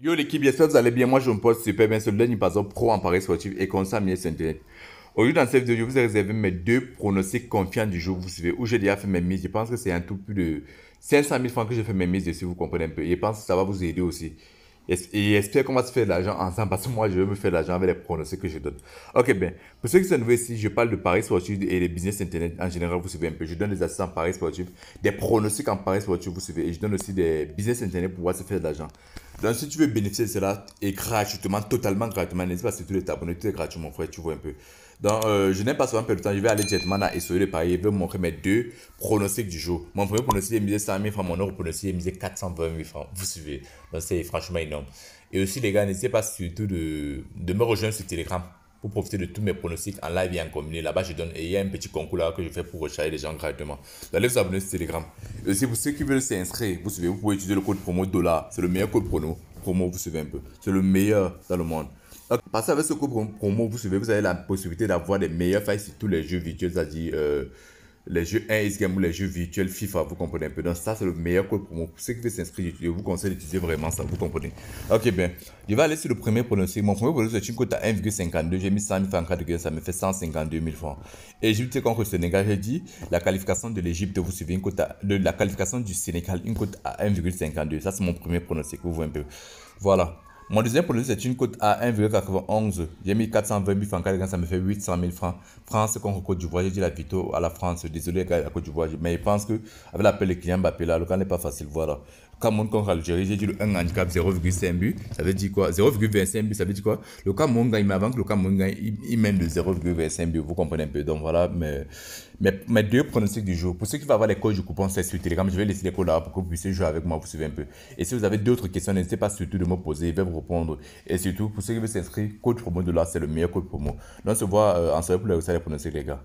Yo l'équipe, j'espère que vous allez bien. Moi je me pose super bien. C'est le dernier au pro en Paris sportif et comme ça, sur Internet. Aujourd'hui dans cette vidéo, je vous ai réservé mes deux pronostics confiants du jour. Vous suivez où j'ai déjà fait mes mises. Je pense que c'est un tout plus de 500 000 francs que j'ai fait mes mises dessus. Vous comprenez un peu. Je pense que ça va vous aider aussi. Et espère qu'on va se faire de l'argent ensemble parce que moi, je veux me faire de l'argent avec les pronostics que je donne. Ok, bien. Pour ceux qui sont nouveaux ici, je parle de paris sportifs et les business internet en général. Vous suivez un peu. Je donne des assistants paris sportifs, des pronostics en paris sportifs. Vous suivez. Et je donne aussi des business internet pour pouvoir se faire de l'argent. Donc, si tu veux bénéficier de cela et gratuitement, totalement gratuitement, n'hésite pas surtout les t'abonner. Tout est gratuit, mon frère. Tu vois un peu. Donc, euh, je n'ai pas souvent perdu de temps. Je vais aller directement à SOE de Paris. Je vais vous montrer mes deux pronostics du jour. Mon premier pronostic est misé 100 000 francs. Mon autre pronostic est misé 420 000 francs. Vous suivez. Donc, c'est franchement énorme. Et aussi, les gars, n'hésitez pas surtout de, de me rejoindre sur Telegram pour profiter de tous mes pronostics en live et en combiné. Là-bas, je donne. Et il y a un petit concours là que je fais pour recharger les gens gratuitement. Allez vous abonner sur Telegram. Et aussi, pour ceux qui veulent s'inscrire, vous suivez, vous pouvez utiliser le code promo dollar. C'est le meilleur code promo. Promo, vous suivez un peu. C'est le meilleur dans le monde parce qu'avec ce code promo, vous vous avez la possibilité d'avoir des meilleurs failles sur tous les jeux virtuels, c'est-à-dire euh, les jeux 1 game ou les jeux virtuels FIFA, vous comprenez un peu. Donc, ça, c'est le meilleur code promo. Pour ceux qui veulent s'inscrire, je vous conseille d'utiliser vraiment ça, vous comprenez. Ok, bien. Je vais aller sur le premier pronostic. Mon premier pronostic, c'est une cote à 1,52. J'ai mis 100 000 francs en guerre, ça me fait 152 000 francs. Égypte contre le Sénégal, j'ai dit la qualification de l'Égypte, vous suivez une cote de la qualification du Sénégal, une cote à 1,52. Ça, c'est mon premier pronostic, vous voyez un peu. Voilà. Mon deuxième produit, c'est une cote à 1,91. J'ai mis 420 000 francs, ça me fait 800 000 francs. France contre Côte d'Ivoire, j'ai dit la victoire à la France. Désolé, à Côte voyage, mais je pense que avec l'appel des clients, Mbappé là, le cas n'est pas facile. Voilà. Cameroun contre Algérie, j'ai dit le 1 handicap 0,5 but. Ça veut dire quoi 0,25 but, ça veut dire quoi Le Cameroun gagne, mais avant que le Cameroun gagne, il, mène de 0,25 but. Vous comprenez un peu Donc voilà mes, mes, deux pronostics du jour. Pour ceux qui veulent avoir les codes du coupon, c'est sur Telegram. Je vais laisser les codes là pour que vous puissiez jouer avec moi, vous suivez un peu. Et si vous avez d'autres questions, n'hésitez pas surtout de me poser, je vais vous répondre. Et surtout, pour ceux qui veulent s'inscrire, code promo de là, c'est le meilleur code promo. on se voit euh, en soirée pour les pronostics, les gars.